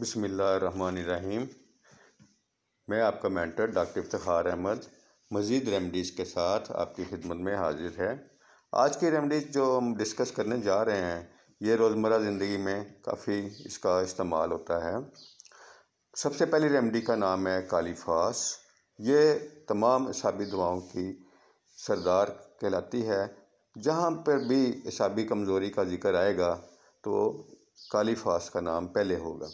बिसमीम मैं आपका मेंटर डॉक्टर इफ्तार अहमद मज़ीद रेमडीज़ के साथ आपकी खिदमत में हाजिर है आज की रेमडीज़ जो हम डिस्कस करने जा रहे हैं ये रोज़मर्रा ज़िंदगी में काफ़ी इसका इस्तेमाल होता है सबसे पहली रेमडी का नाम है कालीफास ये तमाम इसाबी दवाओं की सरदार कहलाती है जहाँ पर भी इसाबी कमज़ोरी का जिक्र आएगा तो कालीफास का नाम पहले होगा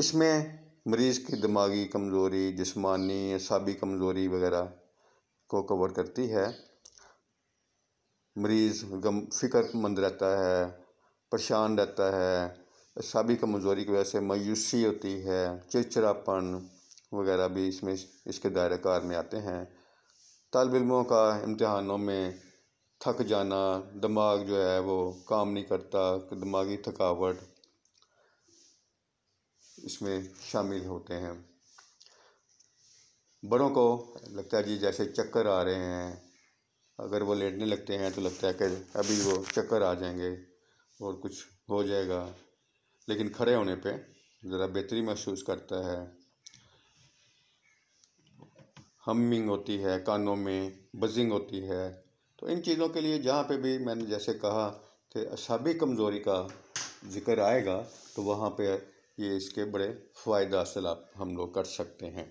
इसमें मरीज़ की दिमागी कमज़ोरी जिस्मानी असाबी कमज़ोरी वगैरह को कवर करती है मरीज़ गम फ़िक्रमंद रहता है परेशान रहता है असाबी कमज़ोरी की वजह से मायूसी होती है चिड़चिड़ापन वगैरह भी इसमें इसके दायरे कार में आते हैं तालब इलमों का इम्तहानों में थक जाना दिमाग जो है वो काम नहीं करता दिमागी थकावट इसमें शामिल होते हैं बड़ों को लगता है जी जैसे चक्कर आ रहे हैं अगर वो लेटने लगते हैं तो लगता है कि अभी वो चक्कर आ जाएंगे और कुछ हो जाएगा लेकिन खड़े होने पे ज़रा बेहतरी महसूस करता है हमिंग होती है कानों में बजिंग होती है तो इन चीज़ों के लिए जहाँ पे भी मैंने जैसे कहा कि असाबी कमज़ोरी का जिक्र आएगा तो वहाँ पे ये इसके बड़े फ़ायदा हासिल आप हम लोग कर सकते हैं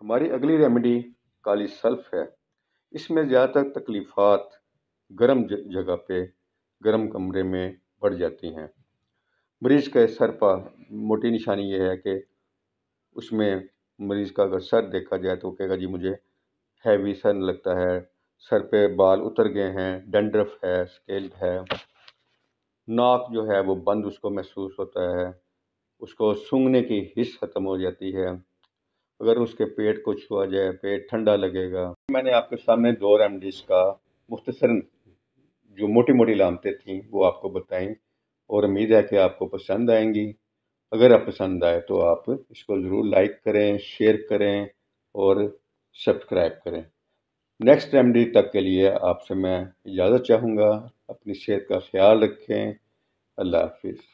हमारी अगली रेमेडी काली सल्फ है इसमें ज़्यादातर तकलीफ़ात गर्म जगह पे गर्म कमरे में बढ़ जाती हैं मरीज़ के सर पर मोटी निशानी ये है कि उसमें मरीज़ का अगर सर देखा जाए तो कहेगा जी मुझे हैवी सन लगता है सर पे बाल उतर गए हैं डंड्रफ है स्केल्ड है नाक जो है वो बंद उसको महसूस होता है उसको सूंघने की हिस्स ख़त्म हो जाती है अगर उसके पेट को छुआ जाए पेट ठंडा लगेगा मैंने आपके सामने दो रेमडीज़ का मुख्तसर जो मोटी मोटी लामतें थीं वो आपको बताएं और उम्मीद है कि आपको पसंद आएंगी अगर आप पसंद आए तो आप इसको ज़रूर लाइक करें शेयर करें और सब्सक्राइब करें नेक्स्ट रेमडी तक के लिए आपसे मैं इजाज़त चाहूँगा अपनी सेहत का ख्याल रखें अल्लाह हाफिज़